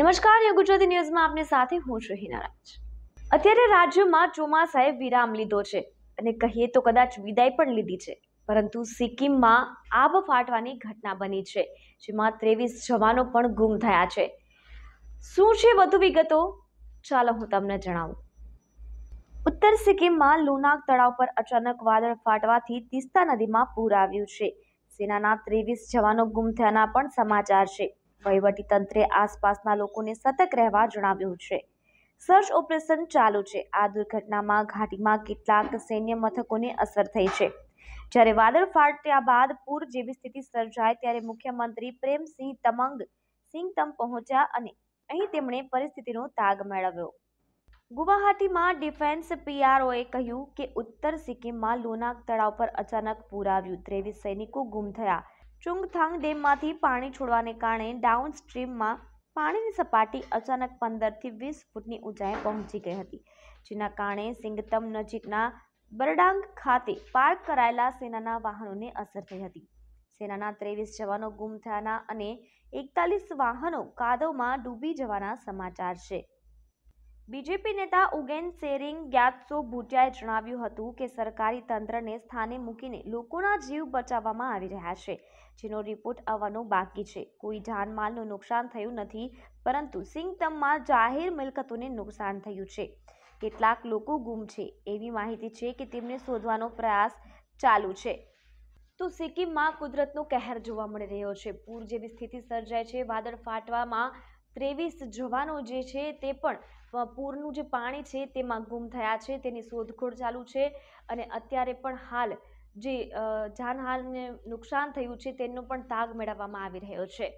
નમસ્કાર યો ગુજરાતી ન્યૂઝમાં આપની સાથે હું છું હિના અત્યારે રાજ્યમાં ચોમાસાએ વિરામ લીધો છે અને કહીએ તો કદાચ વિદાય પણ લીધી છે પરંતુ સિક્કિમમાં આબ ફાટવાની ઘટના બની છે જેમાં ત્રેવીસ જવાનો પણ ગુમ થયા છે શું છે વધુ વિગતો ચાલો હું તમને જણાવું ઉત્તર સિક્કિમમાં લુનાક તળાવ પર અચાનક વાદળ ફાટવાથી તિસ્તા નદીમાં પૂર આવ્યું છે સેનાના ત્રેવીસ જવાનો ગુમ થયાના પણ સમાચાર છે તંત્રે આસપાસના લોકોને સતર્ક રહેવા જણાવ્યું છે સર્ચ ઓપરેશન ચાલુ છે આ દુર્ઘટનામાં ઘાટીમાં કેટલાક સૈન્ય મથકોને અસર થઈ છે જ્યારે વાદળ ફાટ્યા બાદ પૂર જેવી સ્થિતિ સર્જાય ત્યારે મુખ્યમંત્રી પ્રેમસિંહ તમંગ સિંગતમ પહોંચ્યા અને અહીં તેમણે પરિસ્થિતિનો તાગ મેળવ્યો ગુવાહાટીમાં ડિફેન્સ પીઆરઓએ કહ્યું કે ઉત્તર સિક્કિમમાં લોનાક તળાવ પર અચાનક પૂર આવ્યું ત્રેવીસ સૈનિકો ગુમ થયા ચુંગથાંગ ડેમમાંથી પાણી છોડવાને કારણે ડાઉન સ્ટ્રીમમાં પાણીની સપાટી અચાનક પંદરથી વીસ ફૂટની ઊંચાઈ પહોંચી ગઈ હતી જેના કારણે સિંગતમ નજીકના બરડાંગ ખાતે પાર્ક કરાયેલા સેનાના વાહનોને અસર થઈ હતી સેનાના ત્રેવીસ જવાનો ગુમ થયાના અને એકતાલીસ વાહનો કાદવમાં ડૂબી જવાના સમાચાર છે બીજેપી નેતા ઉગેન સેરિંગ ગ્યાત્સો ભૂટિયાએ જણાવ્યું હતું કે સરકારી તંત્રને સ્થાને મૂકીને લોકોના જીવ બચાવવામાં આવી રહ્યા છે જેનો રિપોર્ટ આવવાનો બાકી છે કોઈ જાનમાલનું નુકસાન થયું નથી પરંતુ સિંગતમમાં જાહેર મિલકતોને નુકસાન થયું છે કેટલાક લોકો ગુમ છે એવી માહિતી છે કે તેમને શોધવાનો પ્રયાસ ચાલુ છે તો સિક્કિમમાં કુદરતનો કહેર જોવા મળી રહ્યો છે પૂર જેવી સ્થિતિ સર્જાય છે વાદળ ફાટવામાં ત્રેવીસ જવાનો જે છે તે પણ પૂરનું જે પાણી છે તેમાં ગુમ થયા છે તેની શોધખોળ ચાલુ છે અને અત્યારે પણ હાલ જે જાનહાલને નુકસાન થયું છે તેનો પણ તાગ મેળવવામાં આવી રહ્યો છે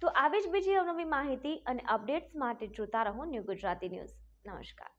તો આવી જ બીજી અવનવી માહિતી અને અપડેટ્સ માટે જોતા રહો ન્યૂ ગુજરાતી ન્યૂઝ નમસ્કાર